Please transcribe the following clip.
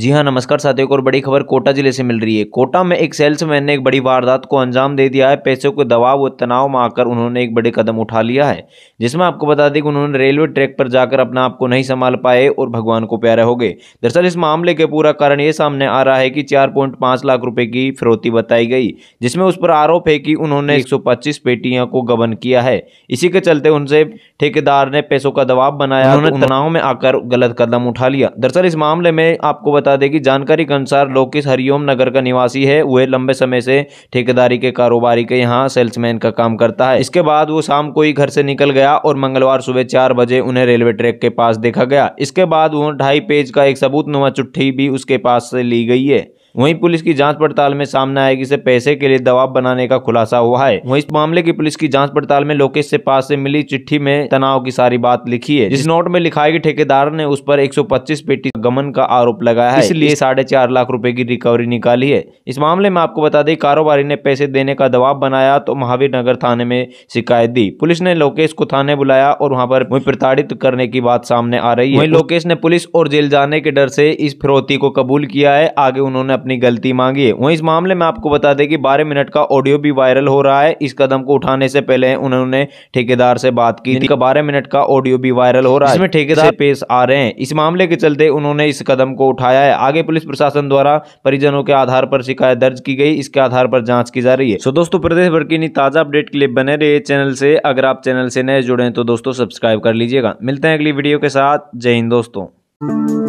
जी हाँ नमस्कार साथियों और बड़ी खबर कोटा जिले से मिल रही है कोटा में एक सेल्समैन ने एक बड़ी वारदात को अंजाम दे दिया है पैसों के दबाव व तनाव में आकर उन्होंने एक बड़े कदम उठा लिया है जिसमें आपको बता दें कि उन्होंने रेलवे ट्रैक पर जाकर अपना आप को नहीं संभाल पाए और भगवान को प्यारे हो गए दरअसल इस मामले के पूरा कारण ये सामने आ रहा है कि चार लाख रुपये की फिरौती बताई गई जिसमें उस पर आरोप है कि उन्होंने एक पेटियां को गबन किया है इसी के चलते उनसे ठेकेदार ने पैसों का दबाव बनाया उन्होंने तनाव तो में आकर गलत कदम उठा लिया दरअसल इस मामले में आपको बता दें कि जानकारी के अनुसार लोकेश हरिओम नगर का निवासी है वह लंबे समय से ठेकेदारी के कारोबारी के यहाँ सेल्समैन का काम करता है इसके बाद वो शाम को ही घर से निकल गया और मंगलवार सुबह चार बजे उन्हें रेलवे ट्रैक के पास देखा गया इसके बाद वो ढाई पेज का एक सबूत नुमा चुट्ठी भी उसके पास से ली गई है वहीं पुलिस की जांच पड़ताल में सामने आया कि इसे पैसे के लिए दबाव बनाने का खुलासा हुआ है वहीं इस मामले की पुलिस की जांच पड़ताल में लोकेश से पास से मिली चिट्ठी में तनाव की सारी बात लिखी है जिस नोट में लिखा है कि ठेकेदार ने उस पर 125 पेटी गमन का आरोप लगाया है इसलिए साढ़े चार लाख रूपए की रिकवरी निकाली है इस मामले में आपको बता दें कारोबारी ने पैसे देने का दबाव बनाया तो महावीर नगर थाने में शिकायत दी पुलिस ने लोकेश को थाने बुलाया और वहाँ पर प्रताड़ित करने की बात सामने आ रही है वही लोकेश ने पुलिस और जेल जाने के डर से इस फिरौती को कबूल किया है आगे उन्होंने अपनी गलती मांगी है वहीं इस मामले में आपको बता दें कि बारह मिनट का ऑडियो भी वायरल हो रहा है इस कदम को उठाने से पहले उन्होंने ठेकेदार से बात की इनका बारह मिनट का ऑडियो भी वायरल हो रहा है इसमें ठेकेदार पेश आ रहे हैं इस मामले के चलते उन्होंने इस कदम को उठाया है आगे पुलिस प्रशासन द्वारा परिजनों के आधार पर शिकायत दर्ज की गई इसके आधार पर जांच की जा रही है सो दोस्तों प्रदेश भर की ताजा अपडेट के लिए बने रहे चैनल से अगर आप चैनल से नए जुड़े तो दोस्तों सब्सक्राइब कर लीजिएगा मिलते हैं अगली वीडियो के साथ जय हिंद दोस्तों